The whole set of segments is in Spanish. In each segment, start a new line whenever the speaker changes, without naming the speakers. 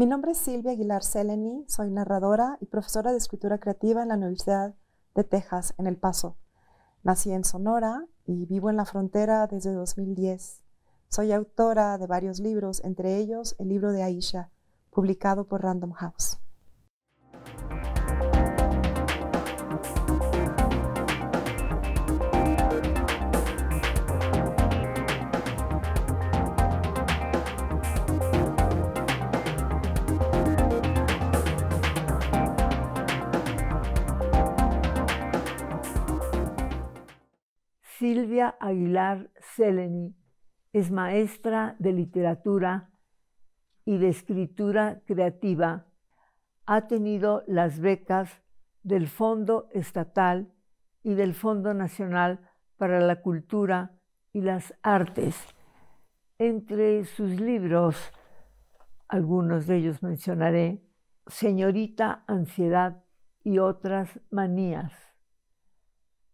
Mi nombre es Silvia Aguilar Seleni, soy narradora y profesora de escritura creativa en la Universidad de Texas, en El Paso. Nací en Sonora y vivo en la frontera desde 2010. Soy autora de varios libros, entre ellos el libro de Aisha, publicado por Random House.
Silvia Aguilar Seleni es maestra de literatura y de escritura creativa. Ha tenido las becas del Fondo Estatal y del Fondo Nacional para la Cultura y las Artes. Entre sus libros, algunos de ellos mencionaré, Señorita Ansiedad y otras manías,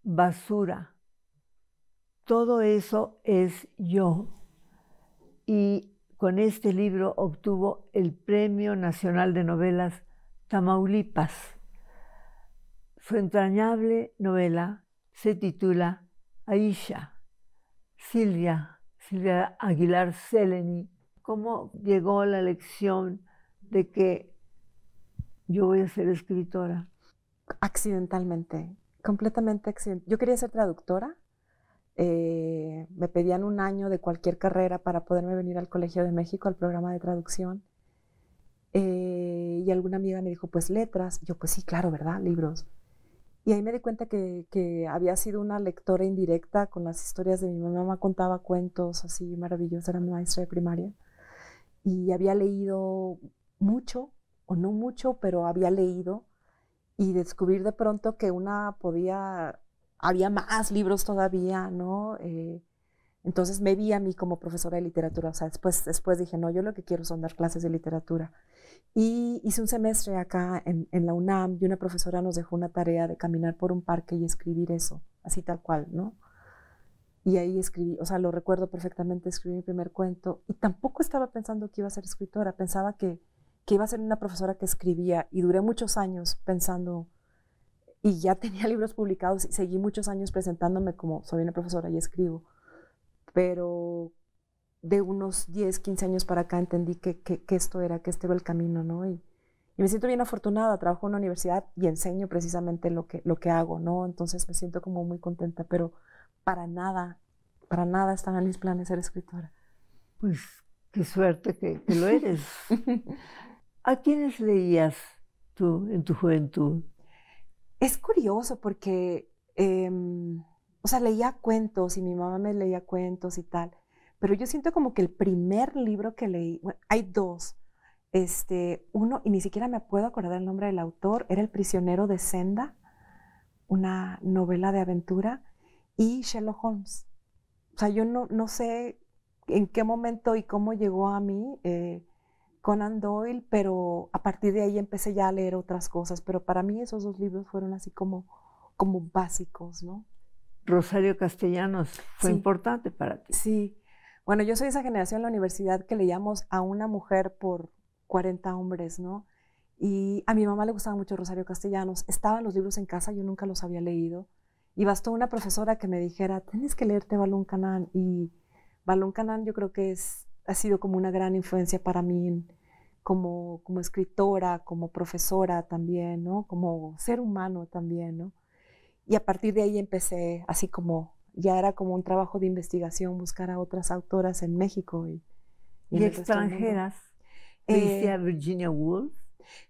Basura, todo eso es yo. Y con este libro obtuvo el Premio Nacional de Novelas Tamaulipas. Su entrañable novela se titula Aisha, Silvia, Silvia Aguilar Seleni. ¿Cómo llegó la lección
de que yo voy a ser escritora? Accidentalmente, completamente accidental. Yo quería ser traductora eh, me pedían un año de cualquier carrera para poderme venir al Colegio de México, al programa de traducción. Eh, y alguna amiga me dijo, pues letras. Yo, pues sí, claro, ¿verdad? Libros. Y ahí me di cuenta que, había sido una lectora indirecta con las historias de mi mamá. contaba cuentos así maravillosos, era maestra de primaria. Y había leído mucho, o no mucho, pero había leído. Y descubrir de pronto que una podía había más libros todavía, ¿no? Eh, entonces me vi a mí como profesora de literatura, o sea, después, después dije, no, yo lo que quiero son dar clases de literatura. Y hice un semestre acá en, la UNAM y una profesora nos dejó una tarea de caminar por un parque y escribir eso, así tal cual, ¿no? Y ahí escribí, o sea, lo recuerdo perfectamente, escribí mi primer cuento y tampoco estaba pensando que iba a ser escritora, pensaba que, que iba a ser una profesora que escribía y duré muchos años pensando y ya tenía libros publicados. y Seguí muchos años presentándome como soy una profesora y escribo, pero de unos 10, 15 años para acá entendí que, que, esto era, que este era el camino, ¿no? Y, me siento bien afortunada, trabajo en una universidad y enseño precisamente lo que, lo que hago, ¿no? Entonces me siento como muy contenta, pero para nada, para nada en mis planes ser escritora. Pues qué suerte que, que lo eres.
¿A quiénes leías tú en tu juventud?
es curioso porque, em, o sea, leía cuentos y mi mamá me leía cuentos y tal, pero yo siento como que el primer libro que leí, hay dos, este, uno, y ni siquiera me puedo acordar el nombre del autor, era El prisionero de Senda, una novela de aventura, y Sherlock Holmes. O sea, yo no, no sé en qué momento y cómo llegó a mí eh, Conan Doyle, pero a partir de ahí empecé ya a leer otras cosas, pero para mí esos dos libros fueron así como, como básicos, ¿no?
Rosario Castellanos fue
importante para ti. Sí, bueno, yo soy esa generación en la universidad que leíamos a una mujer por 40 hombres, ¿no? Y a mi mamá le gustaba mucho Rosario Castellanos. Estaban los libros en casa, yo nunca los había leído. Y bastó una profesora que me dijera, tienes que leerte Balón Canán. Y Balón Canán yo creo que es ha sido como una gran influencia para mí como, como escritora, como profesora también, ¿no? Como ser humano también, ¿no? Y a partir de ahí empecé, así como, ya era como un trabajo de investigación, buscar a otras autoras en México. ¿Y,
y, extranjeras?
Eh, Virginia Woolf?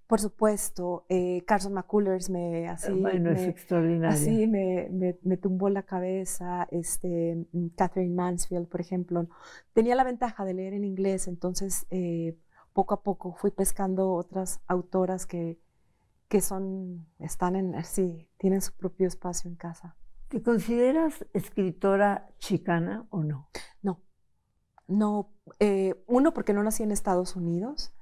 Por supuesto, eh, Carson McCullers me así, bueno, me, es así me, me, tumbó la cabeza, este, mm, Catherine Mansfield, por ejemplo. Tenía la ventaja de leer en inglés, entonces eh, poco a poco fui pescando otras autoras que, que son, están en, sí, tienen su propio espacio en casa. ¿Te consideras escritora chicana o no? No, no, eh, uno porque no nací en Estados Unidos,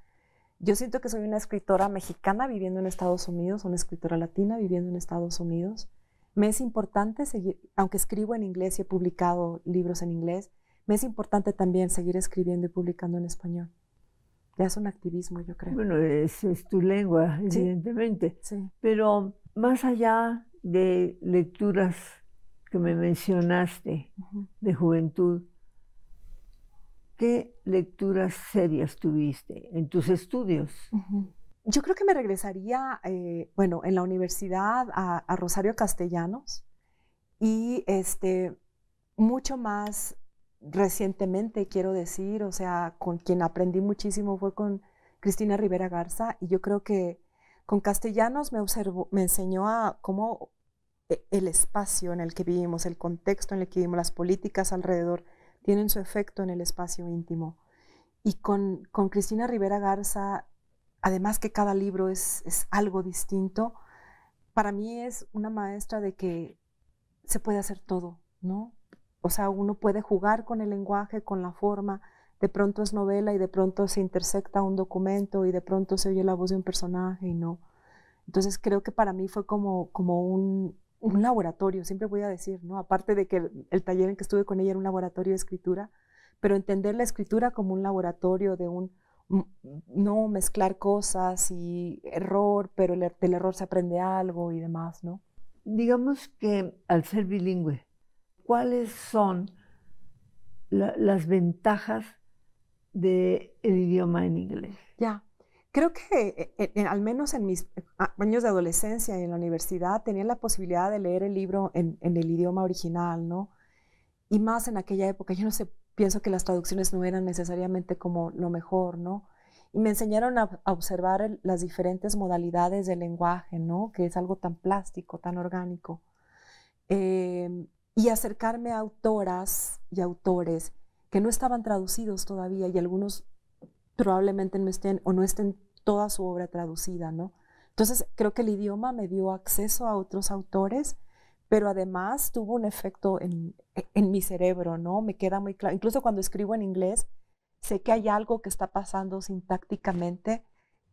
yo siento que soy una escritora mexicana viviendo en Estados Unidos, una escritora latina viviendo en Estados Unidos. Me es importante seguir, aunque escribo en inglés y he publicado libros en inglés, me es importante también seguir escribiendo y publicando en español. Ya es un activismo, yo creo. Bueno, es, tu lengua,
evidentemente. Pero
más allá
de lecturas que me mencionaste de juventud, ¿Qué lecturas serias tuviste en tus estudios?
Yo creo que me regresaría, eh, bueno, en la universidad a, Rosario Castellanos y este, mucho más recientemente, quiero decir, o sea, con quien aprendí muchísimo fue con Cristina Rivera Garza y yo creo que con Castellanos me, me enseñó a cómo eh, el espacio en el que vivimos, el contexto en el que vivimos, las políticas alrededor tienen su efecto en el espacio íntimo. Y con, con Cristina Rivera Garza, además que cada libro es, es algo distinto, para mí es una maestra de que se puede hacer todo, ¿no? O sea, uno puede jugar con el lenguaje, con la forma, de pronto es novela y de pronto se intersecta un documento y de pronto se oye la voz de un personaje y no. Entonces creo que para mí fue como, como un, un laboratorio, siempre voy a decir, ¿no? Aparte de que el, taller en que estuve con ella era un laboratorio de escritura, pero entender la escritura como un laboratorio de un, no mezclar cosas y error, pero el, er, del error se aprende algo y demás, ¿no? Digamos que al ser bilingüe, ¿cuáles son las ventajas del idioma en inglés? Ya, creo que eh, al menos en mis eh, años de adolescencia y en la universidad tenía la posibilidad de leer el libro en, el idioma original, ¿no? Y más en aquella época, yo no sé, pienso que las traducciones no eran necesariamente como lo mejor, ¿no? Y me enseñaron a, observar las diferentes modalidades del lenguaje, ¿no? Que es algo tan plástico, tan orgánico. Em, y acercarme a autoras y autores que no estaban traducidos todavía y algunos probablemente no estén o no estén toda su obra traducida, ¿no? Entonces, creo que el idioma me dio acceso a otros autores, pero además tuvo un efecto en, en mi cerebro, ¿no? Me queda muy claro. Incluso cuando escribo en inglés, sé que hay algo que está pasando sintácticamente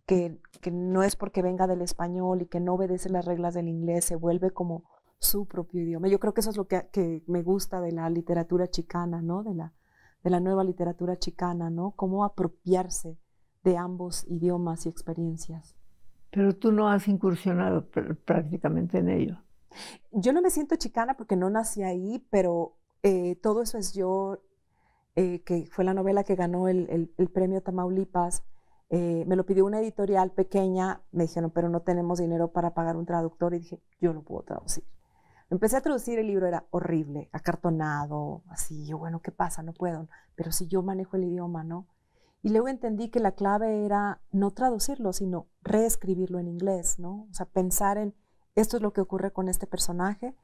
que, que, no es porque venga del español y que no obedece las reglas del inglés, se vuelve como su propio idioma. Yo creo que eso es lo que, que me gusta de la literatura chicana, ¿no? De la, de la nueva literatura chicana, ¿no? Cómo apropiarse de ambos idiomas y experiencias.
Pero tú no has incursionado prácticamente en ello.
Yo no me siento chicana porque no nací ahí, pero eh, todo eso es yo, eh, que fue la novela que ganó el, premio Tamaulipas. Eh, me lo pidió una editorial pequeña, me dijeron, pero no tenemos dinero para pagar un traductor y dije, yo no puedo traducir. Empecé a traducir, el libro era horrible, acartonado, así, yo, bueno, ¿qué pasa? No puedo, pero si yo manejo el idioma, ¿no? Y luego entendí que la clave era no traducirlo, sino reescribirlo en inglés, ¿no? O sea, pensar en esto es lo que ocurre con este personaje,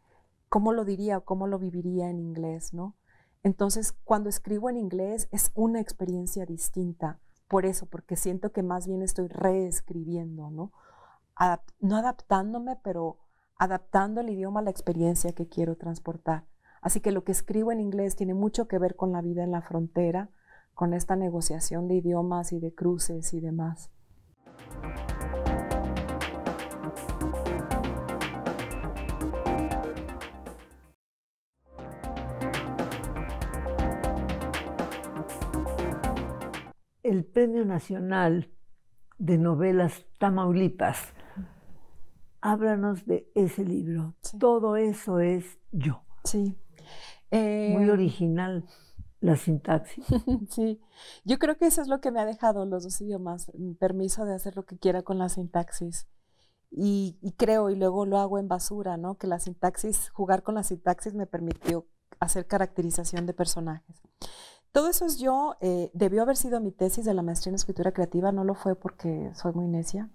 cómo lo diría o cómo lo viviría en inglés, ¿no? Entonces, cuando escribo en inglés es una experiencia distinta, por eso, porque siento que más bien estoy reescribiendo, ¿no? no adaptándome, pero adaptando el idioma a la experiencia que quiero transportar. Así que lo que escribo en inglés tiene mucho que ver con la vida en la frontera, con esta negociación de idiomas y de cruces y demás.
El Premio Nacional de Novelas Tamaulipas. Háblanos de ese libro.
Todo eso es yo. Sí. Muy eh, original
la sintaxis.
Sí, yo creo que eso es lo que me ha dejado los dos idiomas, mm, permiso de hacer lo que quiera con la sintaxis. Y, creo, y luego lo hago en basura, ¿no? Que la sintaxis, jugar con la sintaxis me permitió hacer caracterización de personajes. Todo eso es yo, eh, debió haber sido mi tesis de la maestría en escritura creativa, no lo fue porque soy muy necia.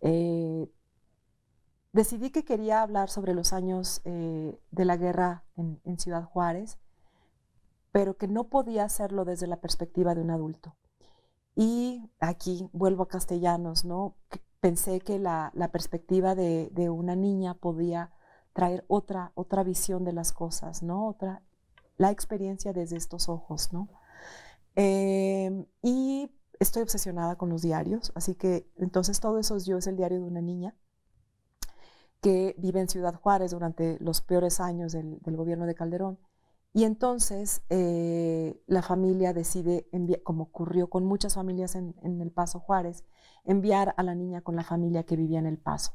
Eh, decidí que quería hablar sobre los años eh, de la guerra en Ciudad Juárez pero que no podía hacerlo desde la perspectiva de un adulto. Y aquí vuelvo a castellanos, ¿no? Pensé que la, perspectiva de, una niña podía traer otra, otra visión de las cosas, ¿no? Otra, la experiencia desde estos ojos, ¿no? Em, y estoy obsesionada con los diarios, así que entonces todo eso yo es el diario de una niña que vive en Ciudad Juárez durante los peores años del gobierno de Calderón y entonces eh, la familia decide, como ocurrió con muchas familias en, El Paso Juárez, enviar a la niña con la familia que vivía en El Paso.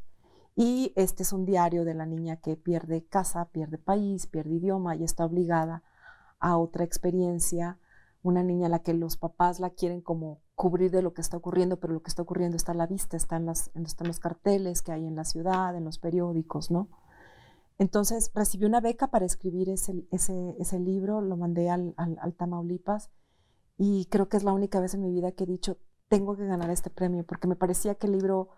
Y este es un diario de la niña que pierde casa, pierde país, pierde idioma y está obligada a otra experiencia. Una niña a la que los papás la quieren como cubrir de lo que está ocurriendo, pero lo que está ocurriendo está a la vista, está los, en los carteles que hay en la ciudad, en los periódicos, ¿no? Entonces recibí una beca para escribir ese, ese, libro, lo mandé al, Tamaulipas y creo que es la única vez en mi vida que he dicho, tengo que ganar este premio, porque me parecía que el libro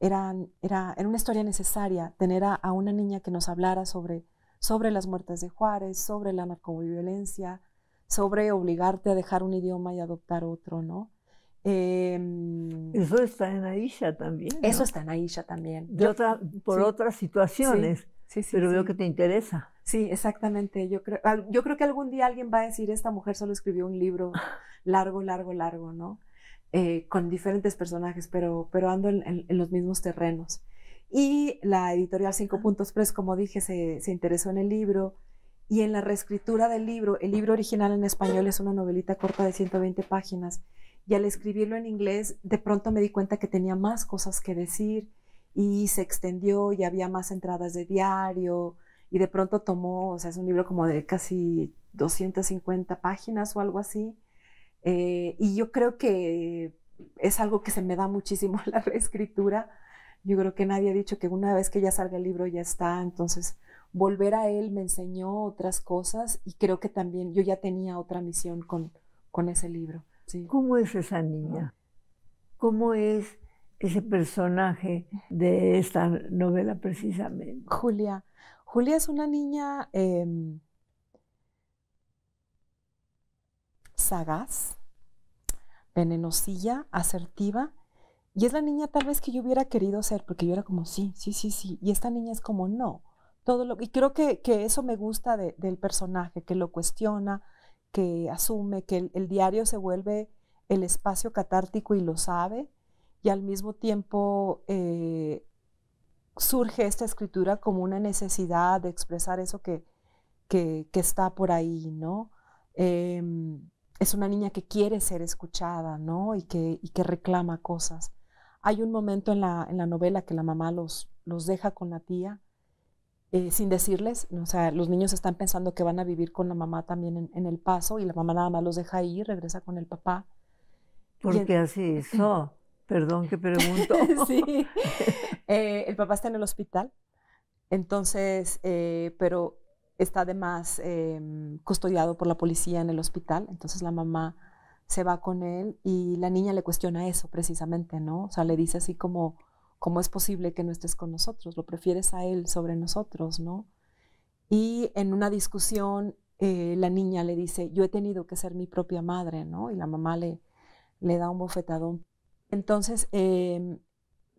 era, era, era una historia necesaria, tener a, una niña que nos hablara sobre, sobre las muertes de Juárez, sobre la narcoviolencia, sobre obligarte a dejar un idioma y adoptar otro, ¿no? Em, eso está en Aisha también. Eso está en Aisha también. De
por otras situaciones
pero veo que te interesa. Sí, exactamente. Yo creo, yo creo que algún día alguien va a decir, esta mujer solo escribió un libro largo, largo, largo, ¿no? Eh, con diferentes personajes, pero, pero ando en, los mismos terrenos. Y la editorial 5.3, Press, como dije, se, se, interesó en el libro y en la reescritura del libro. El libro original en español es una novelita corta de 120 páginas y al escribirlo en inglés, de pronto me di cuenta que tenía más cosas que decir y se extendió y había más entradas de diario y de pronto tomó, o sea, es un libro como de casi 250 páginas o algo así. Eh, y yo creo que es algo que se me da muchísimo la reescritura. Yo creo que nadie ha dicho que una vez que ya salga el libro ya está. Entonces, volver a él me enseñó otras cosas y creo que también yo ya tenía otra misión con, con ese libro. ¿Cómo es esa niña? ¿Cómo es
ese personaje de esta novela precisamente. Julia.
Julia es una niña em, sagaz, venenosilla, asertiva. Y es la niña tal vez que yo hubiera querido ser, porque yo era como, sí, sí, sí, sí. Y esta niña es como, no. Todo lo, y creo que, eso me gusta del personaje, que lo cuestiona, que asume, que el, diario se vuelve el espacio catártico y lo sabe, y al mismo tiempo eh, surge esta escritura como una necesidad de expresar eso que, que, está por ahí, ¿no? Em, es una niña que quiere ser escuchada, ¿no? Y que, que reclama cosas. Hay un momento en la, en la novela que la mamá los, los deja con la tía eh, sin decirles, o sea, los niños están pensando que van a vivir con la mamá también en, el paso y la mamá nada más los deja ahí, regresa con el papá.
¿Por qué hace eso? Perdón que
pregunto. sí. Eh, el papá está en el hospital, entonces, eh, pero está además em, custodiado por la policía en el hospital, entonces la mamá se va con él y la niña le cuestiona eso precisamente, ¿no? O sea, le dice así como, ¿cómo es posible que no estés con nosotros? Lo prefieres a él sobre nosotros, ¿no? Y en una discusión, eh, la niña le dice, yo he tenido que ser mi propia madre, ¿no? Y la mamá le, le da un bofetadón entonces, em,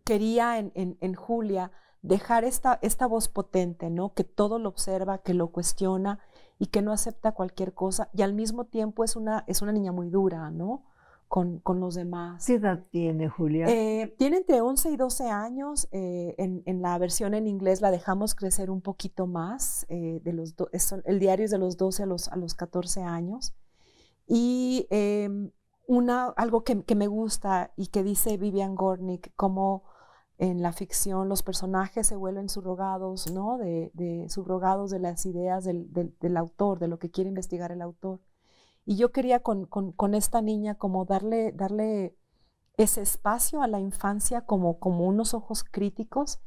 quería en, Julia dejar esta, esta voz potente, ¿no? Que todo lo observa, que lo cuestiona y que no acepta cualquier cosa. Y al mismo tiempo es una, es una niña muy dura, ¿no? Con, los demás. ¿Qué edad tiene Julia? Eh, tiene entre 11 y 12 años. Eh, en, la versión en inglés la dejamos crecer un poquito más. Eh, de los el diario es de los 12 a los, a los 14 años. Y em, una, algo que, me gusta y que dice Vivian Gornick, como en la ficción los personajes se vuelven subrogados, ¿no? De, subrogados de las ideas del, autor, de lo que quiere investigar el autor. Y yo quería con, esta niña como darle, ese espacio a la infancia como, unos ojos críticos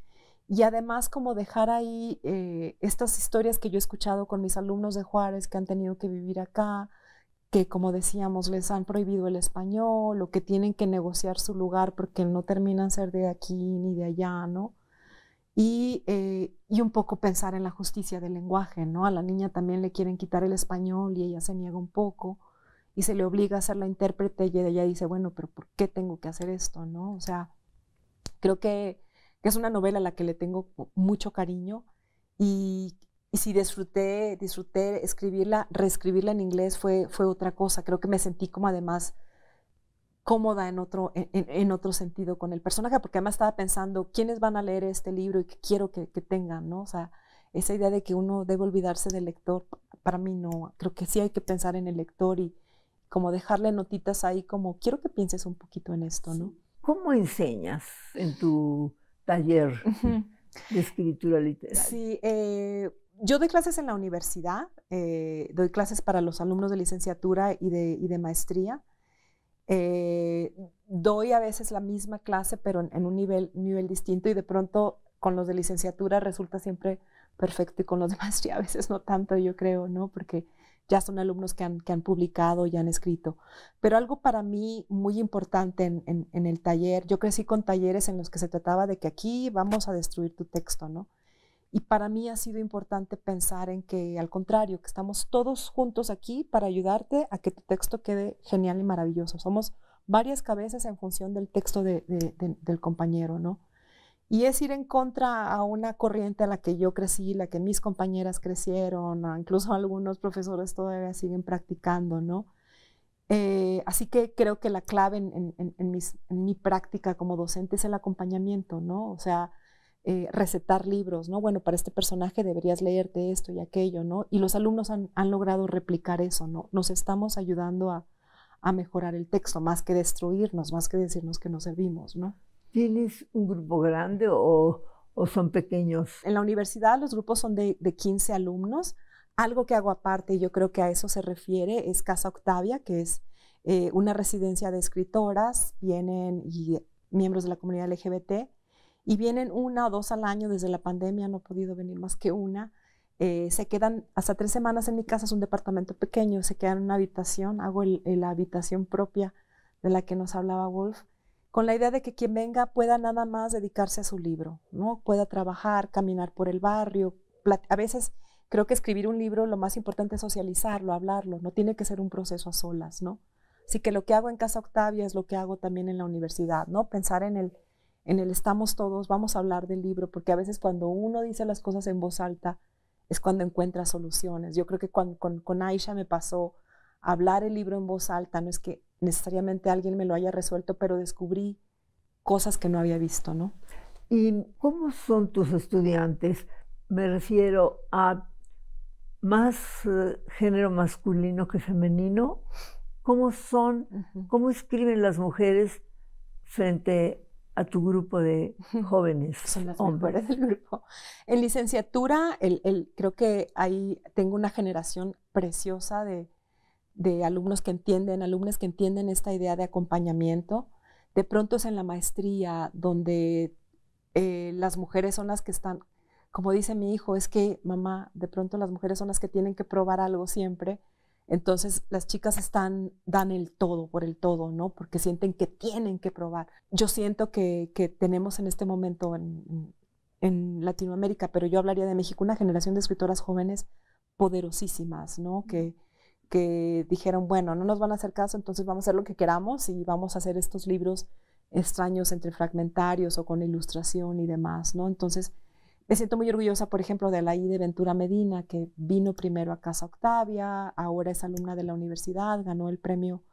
y además como dejar ahí eh, estas historias que yo he escuchado con mis alumnos de Juárez que han tenido que vivir acá, que como decíamos les han prohibido el español o que tienen que negociar su lugar porque no terminan ser de aquí ni de allá, ¿no? Eh, y, un poco pensar en la justicia del lenguaje, ¿no? A la niña también le quieren quitar el español y ella se niega un poco y se le obliga a ser la intérprete y ella dice, bueno, pero ¿por qué tengo que hacer esto, no? O sea, creo que, que es una novela a la que le tengo mucho cariño y, y si disfruté, disfruté escribirla, reescribirla en inglés fue, fue otra cosa. Creo que me sentí como además cómoda en otro, en, otro sentido con el personaje, porque además estaba pensando quiénes van a leer este libro y qué quiero que, tengan, ¿no? O sea, esa idea de que uno debe olvidarse del lector, para mí no, creo que sí hay que pensar en el lector y como dejarle notitas ahí como quiero que pienses un poquito en esto, ¿no? ¿Cómo enseñas en tu taller de escritura literaria? Sí, eh, yo doy clases en la universidad, eh, doy clases para los alumnos de licenciatura y de, maestría. Eh, doy a veces la misma clase, pero en, un nivel, distinto y de pronto con los de licenciatura resulta siempre perfecto y con los de maestría a veces no tanto, yo creo, ¿no? Porque ya son alumnos que han, publicado y han escrito. Pero algo para mí muy importante en, en, el taller, yo crecí con talleres en los que se trataba de que aquí vamos a destruir tu texto, ¿no? Y para mí ha sido importante pensar en que, al contrario, que estamos todos juntos aquí para ayudarte a que tu texto quede genial y maravilloso. Somos varias cabezas en función del texto del compañero, ¿no? Y es ir en contra a una corriente a la que yo crecí, la que mis compañeras crecieron, incluso algunos profesores todavía siguen practicando, ¿no? Eh, así que creo que la clave en, en mi práctica como docente es el acompañamiento, ¿no? O sea, eh, recetar libros, ¿no? Bueno, para este personaje deberías leerte esto y aquello, ¿no? Y los alumnos han, logrado replicar eso, ¿no? Nos estamos ayudando a, mejorar el texto, más que destruirnos, más que decirnos que nos servimos, ¿no? ¿Tienes un grupo grande o, son pequeños? En la universidad los grupos son de, de, 15 alumnos. Algo que hago aparte, y yo creo que a eso se refiere, es Casa Octavia, que es eh, una residencia de escritoras, vienen y miembros de la comunidad LGBT y vienen una o dos al año. Desde la pandemia no he podido venir más que una. Eh, se quedan hasta tres semanas en mi casa, es un departamento pequeño, se quedan en una habitación, hago la habitación propia de la que nos hablaba Wolf, con la idea de que quien venga pueda nada más dedicarse a su libro, ¿no? pueda trabajar, caminar por el barrio. A veces creo que escribir un libro lo más importante es socializarlo, hablarlo, no tiene que ser un proceso a solas, ¿no? Así que lo que hago en Casa Octavia es lo que hago también en la universidad, ¿no? Pensar en el, en el estamos todos, vamos a hablar del libro, porque a veces cuando uno dice las cosas en voz alta es cuando encuentra soluciones. Yo creo que con, con, Aisha me pasó hablar el libro en voz alta, no es que necesariamente alguien me lo haya resuelto, pero descubrí cosas que no había visto, ¿no? ¿Y cómo son tus estudiantes? Me refiero
a más eh, género masculino que femenino. ¿Cómo son, cómo escriben las mujeres frente a a tu grupo de jóvenes. Son las mujeres del
grupo. En licenciatura, creo que ahí tengo una generación preciosa de, alumnos que entienden, alumnos que entienden esta idea de acompañamiento. De pronto es en la maestría donde eh, las mujeres son las que están, como dice mi hijo, es que mamá, de pronto las mujeres son las que tienen que probar algo siempre entonces las chicas dan el todo por el todo, ¿no? Porque sienten que tienen que probar. Yo siento que, tenemos en este momento en, Latinoamérica, pero yo hablaría de México, una generación de escritoras jóvenes poderosísimas, ¿no? Que, que dijeron, bueno, no nos van a hacer caso, entonces vamos a hacer lo que queramos y vamos a hacer estos libros extraños entre fragmentarios o con ilustración y demás, ¿no? Entonces, me siento muy orgullosa, por ejemplo, de la I de Ventura Medina, que vino primero a Casa Octavia, ahora es alumna de la universidad, ganó el premio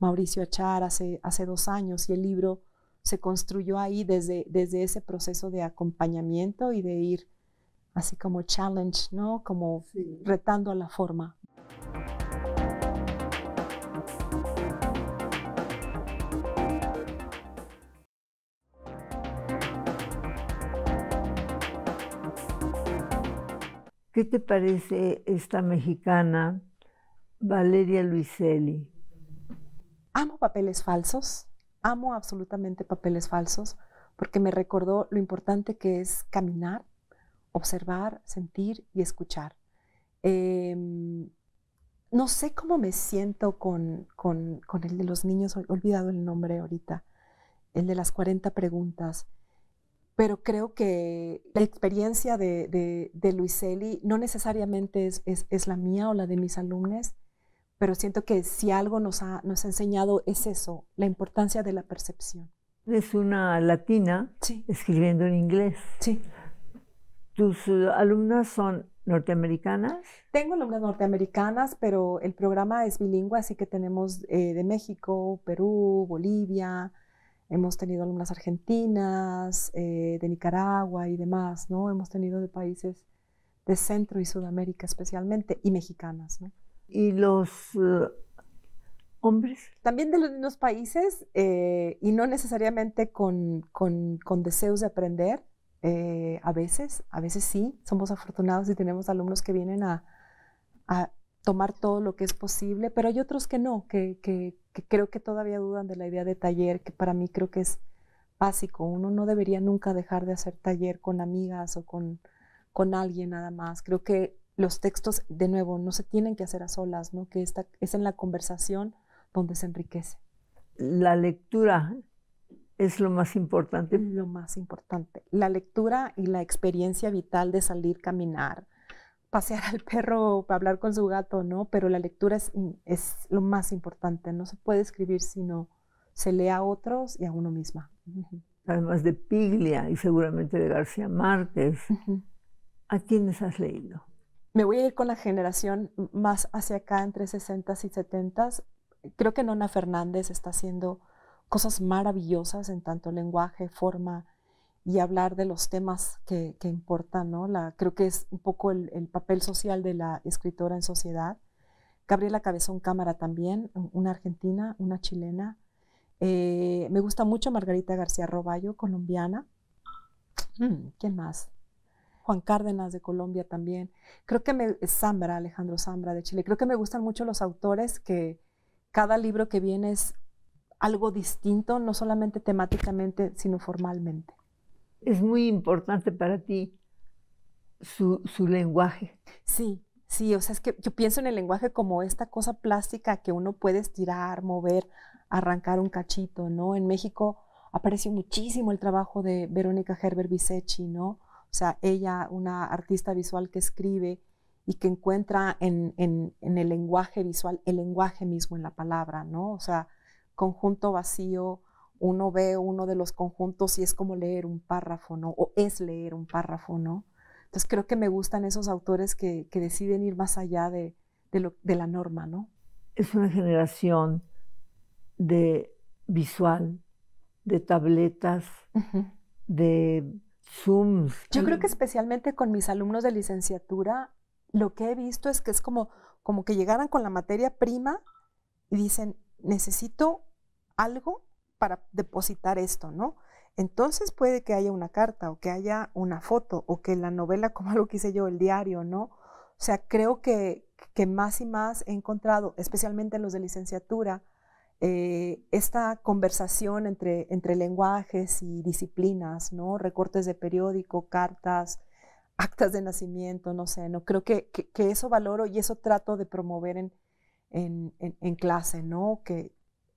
Mauricio Achar hace, hace dos años y el libro se construyó ahí desde, desde ese proceso de acompañamiento y de ir así como challenge, ¿no? Como retando a la forma.
¿Qué te parece esta mexicana, Valeria Luiselli?
Amo papeles falsos, amo absolutamente papeles falsos, porque me recordó lo importante que es caminar, observar, sentir y escuchar. Em, no sé cómo me siento con, con, el de los niños, he olvidado el nombre ahorita, el de las 40 preguntas pero creo que la experiencia de, de, de no necesariamente es, la mía o la de mis alumnos, pero siento que si algo nos ha, nos enseñado es eso, la importancia de la percepción.
Es una latina escribiendo en inglés. Sí. ¿Tus alumnas son norteamericanas?
Tengo alumnas norteamericanas, pero el programa es bilingüe, así que tenemos eh, de México, Perú, Bolivia, Hemos tenido alumnas argentinas, eh, de Nicaragua y demás, ¿no? Hemos tenido de países de Centro y Sudamérica especialmente, y mexicanas, ¿no? Y los eh, hombres. También de los mismos países, eh, y no necesariamente con, con, con deseos de aprender, a veces, a veces sí, somos afortunados y tenemos alumnos que vienen a, a tomar todo lo que es posible, pero hay otros que no, que, creo que todavía dudan de la idea de taller, que para mí creo que es básico. Uno no debería nunca dejar de hacer taller con amigas o con, alguien nada más. Creo que los textos, de nuevo, no se tienen que hacer a solas, ¿no? que es en la conversación donde se enriquece. La lectura es lo más importante. Lo más importante. La lectura y la experiencia vital de salir, caminar, pasear al perro para hablar con su gato, ¿no? Pero la lectura es, mm, es lo más importante, no se puede escribir si no se lee a otros y a uno misma. Además
de Piglia y seguramente de García Márquez, ¿a quiénes has leído?
Me voy a ir con la generación más hacia acá, entre 60 y 70 Creo que Nona Fernández está haciendo cosas maravillosas en tanto lenguaje, forma, y hablar de los temas que, importan, ¿no? creo que es un poco el, papel social de la escritora en sociedad. Gabriela Cabezón Cámara también, una argentina, una chilena. Eh, me gusta mucho Margarita García Roballo, colombiana. Mm, ¿Quién más? Juan Cárdenas de Colombia también. Creo que me, eh, Zambra, Alejandro Zambra de Chile. Creo que me gustan mucho los autores que cada libro que viene es algo distinto, no solamente temáticamente, sino formalmente es muy importante para ti su, lenguaje. Sí, sí, o sea, es que yo pienso en el lenguaje como esta cosa plástica que uno puede estirar, mover, arrancar un cachito, ¿no? En México apareció muchísimo el trabajo de Verónica Gerber Bisechi, ¿no? O sea, ella, una artista visual que escribe y que encuentra en, en, el lenguaje visual el lenguaje mismo en la palabra, ¿no? O sea, conjunto vacío, uno ve uno de los conjuntos y es como leer un párrafo, ¿no? O es leer un párrafo, ¿no? Entonces creo que me gustan esos autores que, deciden ir más allá de, la norma, ¿no?
Es una generación de visual, de tabletas, de Zooms. Yo
creo que especialmente con mis alumnos de licenciatura, lo que he visto es que es como, como que llegaran con la materia prima y dicen, necesito algo para depositar esto, ¿no? Entonces puede que haya una carta o que haya una foto o que la novela, como lo quise yo, el diario, ¿no? O sea, creo que, que más y más he encontrado, especialmente en los de licenciatura, eh, esta conversación entre, entre lenguajes y disciplinas, ¿no? Recortes de periódico, cartas, actas de nacimiento, no sé, ¿no? Creo que, eso valoro y eso trato de promover en, en clase, ¿no? Que,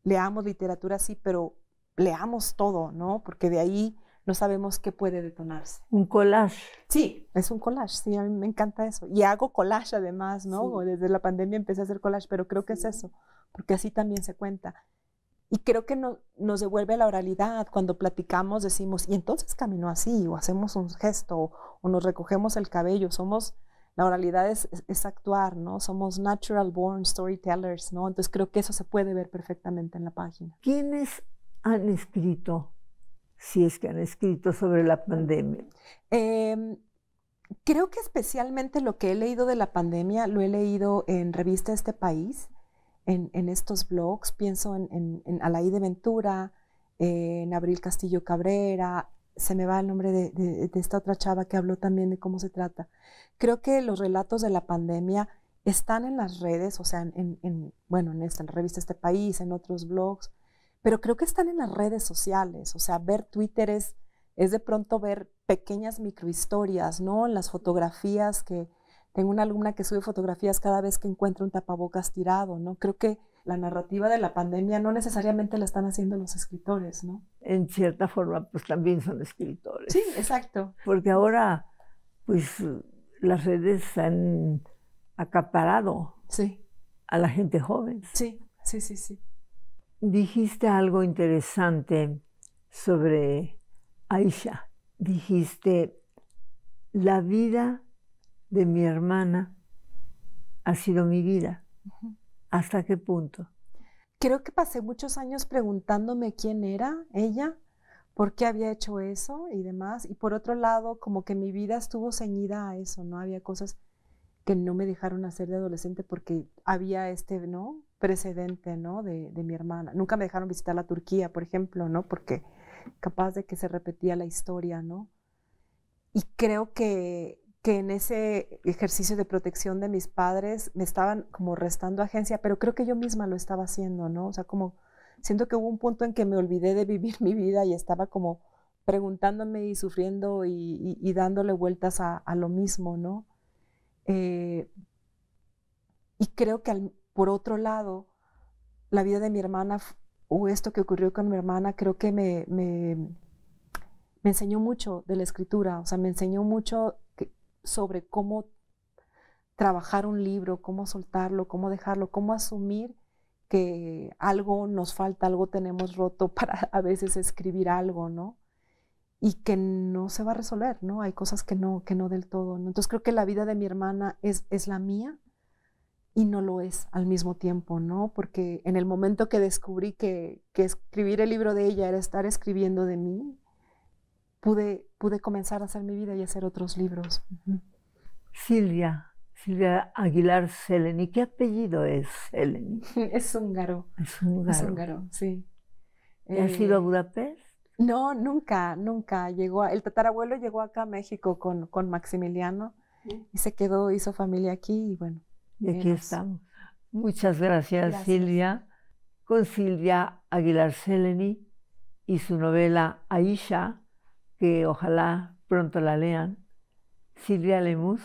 leamos literatura, sí, pero leamos todo, ¿no? Porque de ahí no sabemos qué puede detonarse. Un collage. Sí, es un collage, sí, a mí me encanta eso. Y hago collage además, ¿no? Desde la pandemia empecé a hacer collage, pero creo que es eso, porque así también se cuenta. Y creo que no, nos devuelve a la oralidad. Cuando platicamos decimos, y entonces caminó así, o hacemos un gesto, o nos recogemos el cabello. Somos la oralidad es, actuar, ¿no? Somos natural born storytellers, ¿no? Entonces creo que eso se puede ver perfectamente en la página.
¿Quiénes han escrito, si es que han
escrito sobre la pandemia? Em, creo que especialmente lo que he leído de la pandemia lo he leído en revista Este País, en, estos blogs, pienso en, en, en Alaí de Ventura, en Abril Castillo Cabrera, se me va el nombre de, esta otra chava que habló también de cómo se trata. Creo que los relatos de la pandemia están en las redes, o sea, en, bueno, en esta la revista Este País, en otros blogs, pero creo que están en las redes sociales, o sea, ver Twitter es, es de pronto ver pequeñas microhistorias, ¿no? Las fotografías que tengo una alumna que sube fotografías cada vez que encuentra un tapabocas tirado, ¿no? Creo que la narrativa de la pandemia no necesariamente la están haciendo los escritores, ¿no? En cierta forma, pues también son escritores. Sí, exacto.
Porque ahora, pues
las redes
han acaparado sí. a la gente joven. Sí, sí, sí, sí. Dijiste algo interesante sobre Aisha. Dijiste, la vida de mi hermana ha sido mi vida. ¿Hasta qué punto?
Creo que pasé muchos años preguntándome quién era ella, por qué había hecho eso y demás. Y por otro lado, como que mi vida estuvo ceñida a eso, ¿no? Había cosas que no me dejaron hacer de adolescente porque había este, ¿no? Precedente, ¿no? De, de mi hermana. Nunca me dejaron visitar la Turquía, por ejemplo, ¿no? Porque capaz de que se repetía la historia, ¿no? Y creo que, que en ese ejercicio de protección de mis padres me estaban como restando agencia, pero creo que yo misma lo estaba haciendo, ¿no? O sea, como siento que hubo un punto en que me olvidé de vivir mi vida y estaba como preguntándome y sufriendo y, dándole vueltas a, lo mismo, ¿no? Eh, y creo que por otro lado, la vida de mi hermana o esto que ocurrió con mi hermana creo que me, me, me enseñó mucho de la escritura, o sea, me enseñó mucho sobre cómo trabajar un libro, cómo soltarlo, cómo dejarlo, cómo asumir que algo nos falta, algo tenemos roto para a veces escribir algo, ¿no? Y que no se va a resolver, ¿no? Hay cosas que no, que no del todo, ¿no? Entonces creo que la vida de mi hermana es, es la mía y no lo es al mismo tiempo, ¿no? Porque en el momento que descubrí que, que escribir el libro de ella era estar escribiendo de mí, pude, comenzar a hacer mi vida y hacer otros libros. Silvia,
Silvia Aguilar Seleni, ¿qué apellido es Seleni? Es húngaro.
Es húngaro. sí. ¿Ha sido a eh, Budapest? No, nunca, nunca. Llegó el tatarabuelo llegó acá a México con, con Maximiliano y se quedó, hizo familia aquí y bueno.
Y aquí eh, estamos. Muchas gracias, gracias, Silvia. Con Silvia Aguilar Seleni y su novela Aisha, que ojalá pronto la lean, Silvia Lemus.